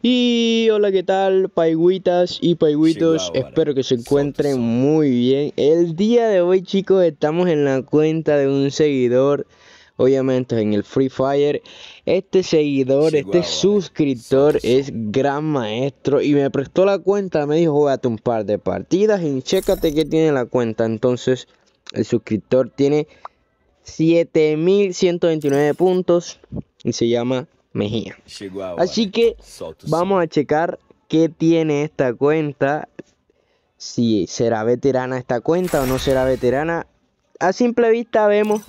Y hola, ¿qué tal, paigüitas y paiguitos, Espero que se encuentren muy bien. El día de hoy, chicos, estamos en la cuenta de un seguidor. Obviamente en el Free Fire. Este seguidor, este suscriptor es gran maestro. Y me prestó la cuenta. Me dijo, jugate un par de partidas y chécate que tiene la cuenta. Entonces, el suscriptor tiene 7129 puntos. Y se llama Mejía. Así que vamos a checar qué tiene esta cuenta. Si será veterana esta cuenta o no será veterana. A simple vista vemos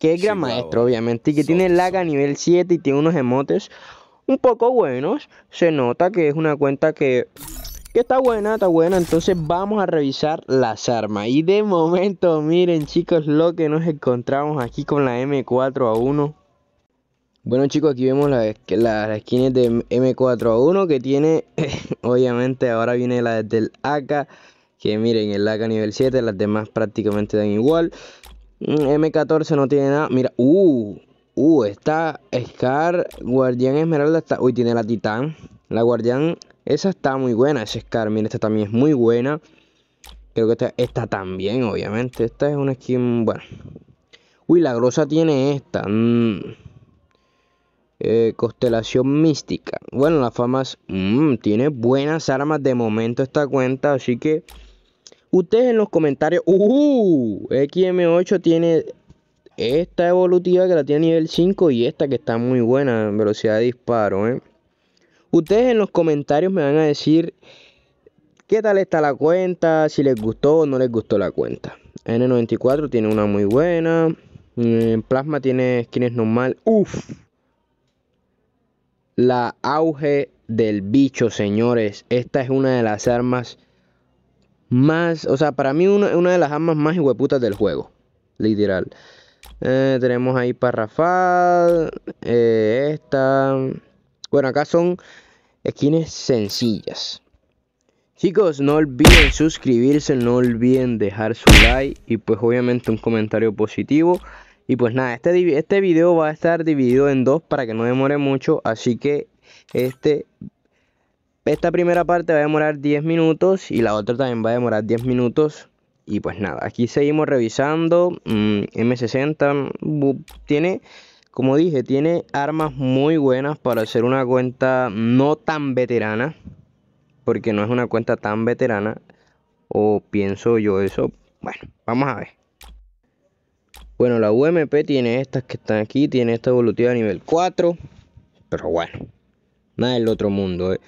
que es gran maestro, obviamente, y que tiene laga nivel 7 y tiene unos emotes un poco buenos. Se nota que es una cuenta que que está buena, está buena. Entonces vamos a revisar las armas. Y de momento, miren chicos, lo que nos encontramos aquí con la M4A1. Bueno chicos, aquí vemos las la skins de M4A1 que tiene, obviamente ahora viene la del AK, que miren, el AK nivel 7, las demás prácticamente dan igual. M14 mm, no tiene nada, mira, uh, uh, está Scar, Guardián Esmeralda, está, uy, tiene la Titán, la Guardián, esa está muy buena, esa Scar, miren, esta también es muy buena. Creo que esta, esta también, obviamente, esta es una skin, bueno. Uy, la grosa tiene esta, mm. Eh, constelación mística. Bueno, la fama mm, tiene buenas armas de momento esta cuenta, así que ustedes en los comentarios, uh, XM8 tiene esta evolutiva que la tiene nivel 5 y esta que está muy buena en velocidad de disparo, eh. Ustedes en los comentarios me van a decir qué tal está la cuenta, si les gustó o no les gustó la cuenta. N94 tiene una muy buena. Eh, Plasma tiene skins normal. uff la auge del bicho, señores. Esta es una de las armas más. O sea, para mí, una, una de las armas más hueputas del juego. Literal. Eh, tenemos ahí parrafal. Eh, esta. Bueno, acá son skins sencillas. Chicos, no olviden suscribirse, no olviden dejar su like y pues obviamente un comentario positivo. Y pues nada, este, este video va a estar dividido en dos para que no demore mucho. Así que este, esta primera parte va a demorar 10 minutos y la otra también va a demorar 10 minutos. Y pues nada, aquí seguimos revisando. M60 mm, tiene, como dije, tiene armas muy buenas para hacer una cuenta no tan veterana. Porque no es una cuenta tan veterana. O pienso yo eso. Bueno, vamos a ver. Bueno, la UMP tiene estas que están aquí, tiene esta evolutiva a nivel 4. Pero bueno, nada del otro mundo. Eh.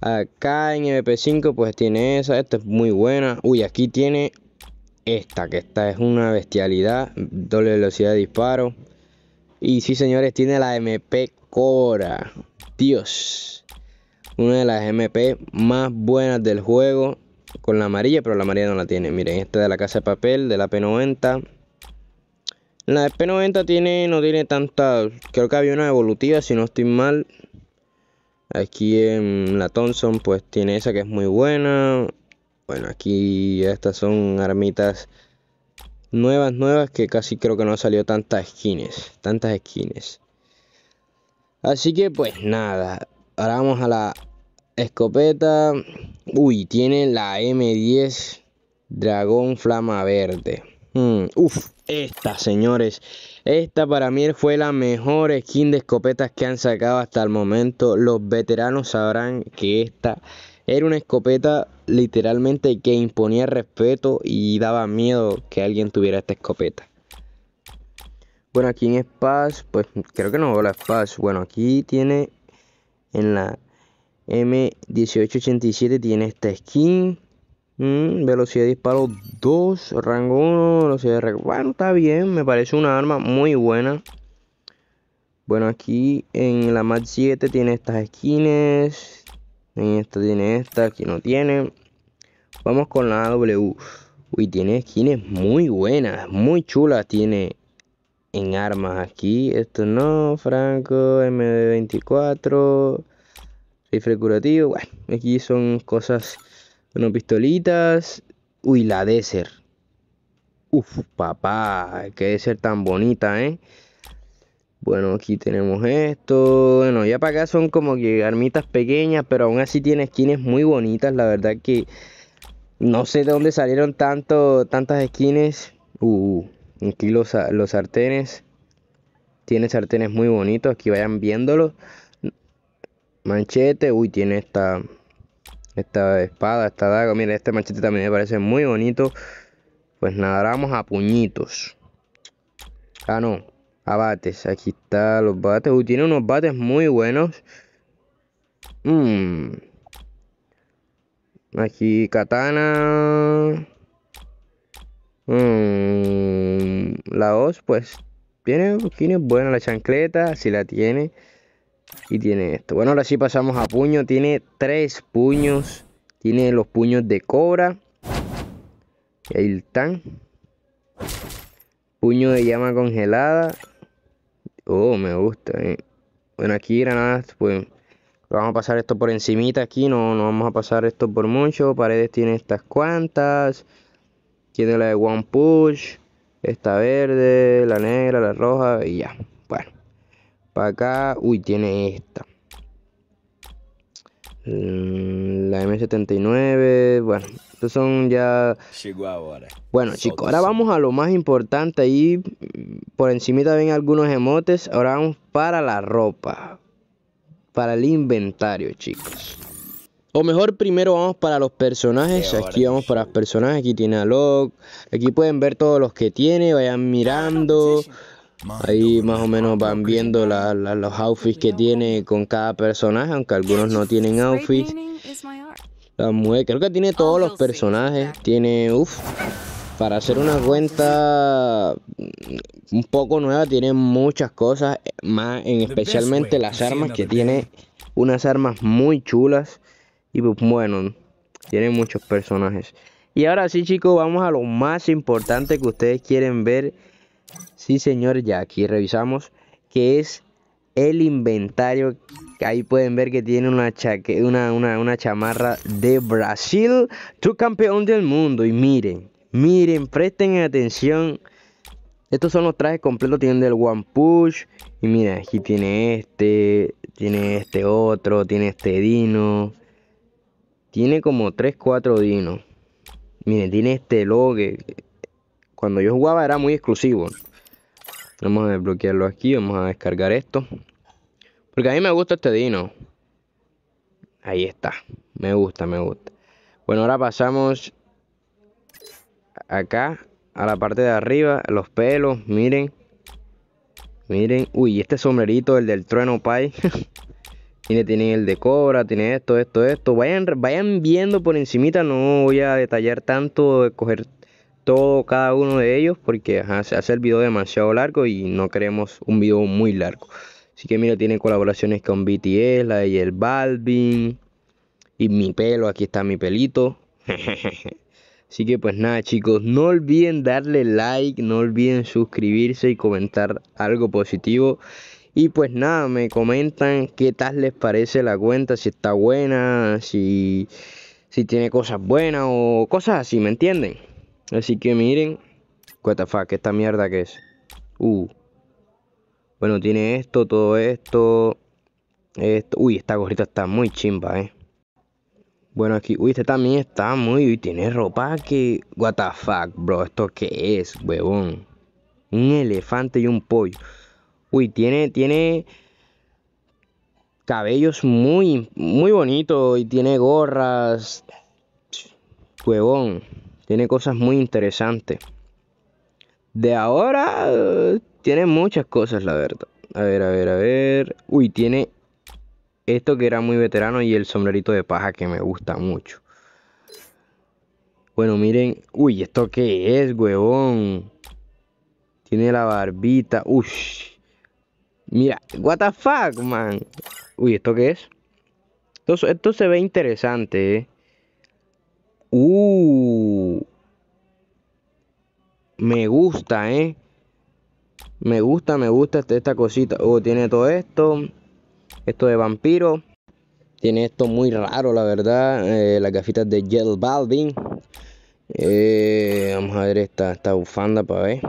Acá en MP5 pues tiene esa, esta es muy buena. Uy, aquí tiene esta, que esta es una bestialidad, doble velocidad de disparo. Y sí, señores, tiene la MP Cora. Dios. Una de las MP más buenas del juego. Con la amarilla, pero la amarilla no la tiene. Miren, esta de la casa de papel, de la P90. La p 90 tiene, no tiene tanta, creo que había una evolutiva si no estoy mal. Aquí en la Thompson pues tiene esa que es muy buena. Bueno, aquí estas son armitas nuevas, nuevas que casi creo que no salió tantas skins, tantas skins. Así que pues nada, ahora vamos a la escopeta. Uy, tiene la M10 Dragón Flama Verde. Mm, uf, esta señores, esta para mí fue la mejor skin de escopetas que han sacado hasta el momento. Los veteranos sabrán que esta era una escopeta literalmente que imponía respeto y daba miedo que alguien tuviera esta escopeta. Bueno, aquí en Spaz, pues creo que no la Spaz. Bueno, aquí tiene en la M1887 tiene esta skin. Mm, velocidad de disparo 2, rango 1, velocidad de Bueno, está bien, me parece una arma muy buena. Bueno, aquí en la MAT 7 tiene estas esquinas En esta tiene esta, aquí no tiene. Vamos con la W Uy, tiene esquinas muy buenas, muy chulas. Tiene en armas aquí. Esto no, Franco, MD24, rifle curativo. Bueno, aquí son cosas bueno, pistolitas. Uy, la ser Uf, papá, que ser tan bonita, ¿eh? Bueno, aquí tenemos esto. Bueno, ya para acá son como que armitas pequeñas, pero aún así tiene skins muy bonitas. La verdad que no sé de dónde salieron tanto, tantas skins. Uh, aquí los, los sartenes. Tiene sartenes muy bonitos, aquí vayan viéndolo Manchete, uy, tiene esta esta espada, esta daga. Mira, este machete también me parece muy bonito. Pues nadamos a puñitos. Ah, no. A bates. Aquí está los bates. uy tiene unos bates muy buenos. Mm. Aquí katana. Mm. la os, pues, tiene, tiene buena la chancleta, si la tiene. Y tiene esto. Bueno, ahora sí pasamos a puño. Tiene tres puños. Tiene los puños de cobra. Y ahí están. Puño de llama congelada. Oh, me gusta. Eh. Bueno, aquí granadas, pues vamos a pasar esto por encimita aquí. No, no vamos a pasar esto por mucho. Paredes tiene estas cuantas. Tiene la de One Push. Esta verde, la negra, la roja y ya. Bueno. Para acá, uy, tiene esta. Mm, la M79, bueno, estos son ya... Bueno, chicos, ahora vamos a lo más importante ahí. Por encima ven algunos emotes. Ahora vamos para la ropa. Para el inventario, chicos. O mejor, primero vamos para los personajes. Aquí vamos para los personajes. Aquí tiene a Aquí pueden ver todos los que tiene. Vayan mirando. Ahí más o menos van viendo los outfits que tiene con cada personaje, aunque algunos no tienen outfits. La creo que tiene todos los personajes. Tiene, uff, para hacer una cuenta un poco nueva, tiene muchas cosas, más especialmente las armas, que tiene unas armas muy chulas. Y pues, bueno, tiene muchos personajes. Y ahora sí chicos, vamos a lo más importante que ustedes quieren ver Sí, señor, ya aquí revisamos que es el inventario. Ahí pueden ver que tiene una, chaque, una, una, una chamarra de Brasil, tu campeón del mundo. Y miren, miren, presten atención. Estos son los trajes completos, tienen del One Push. Y miren, aquí tiene este, tiene este otro, tiene este Dino. Tiene como 3, 4 Dinos. Miren, tiene este logo cuando yo jugaba era muy exclusivo. Vamos a desbloquearlo aquí, vamos a descargar esto. Porque a mí me gusta este dino. Ahí está, me gusta, me gusta. Bueno, ahora pasamos acá a la parte de arriba, los pelos, miren. Miren, uy, este sombrerito, el del trueno pie. tiene, tiene el de cobra, tiene esto, esto, esto. Vayan, vayan viendo por encimita, no voy a detallar tanto, de coger todo cada uno de ellos porque ajá, se hace el video demasiado largo y no queremos un video muy largo. Así que mira, tiene colaboraciones con BTS, la y El Balvin y mi pelo, aquí está mi pelito. Así que pues nada chicos, no olviden darle like, no olviden suscribirse y comentar algo positivo. Y pues nada, me comentan qué tal les parece la cuenta, si está buena, si, si tiene cosas buenas o cosas así, ¿me entienden? Así que miren. What the fuck, esta mierda que es. Uh. Bueno, tiene esto, todo esto. Esto. Uy, esta gorrita está muy chimba, eh. Bueno, aquí. Uy, este también está muy. Uy, tiene ropa que. What the fuck, bro. ¿Esto qué es, huevón? Un elefante y un pollo. Uy, tiene. Tiene cabellos muy, muy bonitos y tiene gorras. Huevón. Tiene cosas muy interesantes. De ahora eh, tiene muchas cosas, la verdad. A ver, a ver, a ver. Uy, tiene esto que era muy veterano y el sombrerito de paja que me gusta mucho. Bueno, miren. Uy, ¿esto qué es, huevón? Tiene la barbita. Uy. Mira, what the fuck, man. Uy, ¿esto qué es? Esto, esto se ve interesante, eh. Uh. Me gusta, ¿eh? Me gusta, me gusta este, esta cosita. Oh, tiene todo esto. Esto de vampiro. Tiene esto muy raro, la verdad. la eh, las gafitas de Jell Balvin. Eh, vamos a ver esta, esta bufanda para ver.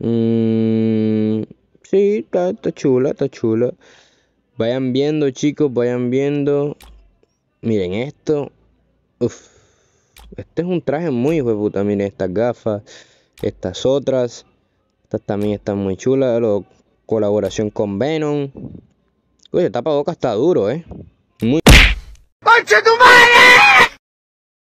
Mmm, sí, está, está chula, está chula. Vayan viendo, chicos, vayan viendo. Miren esto. Uf. Este es un traje muy hijo Miren estas gafas. Estas otras. Estas también están muy chulas. Lo, colaboración con Venom. Uy, el boca está duro, eh.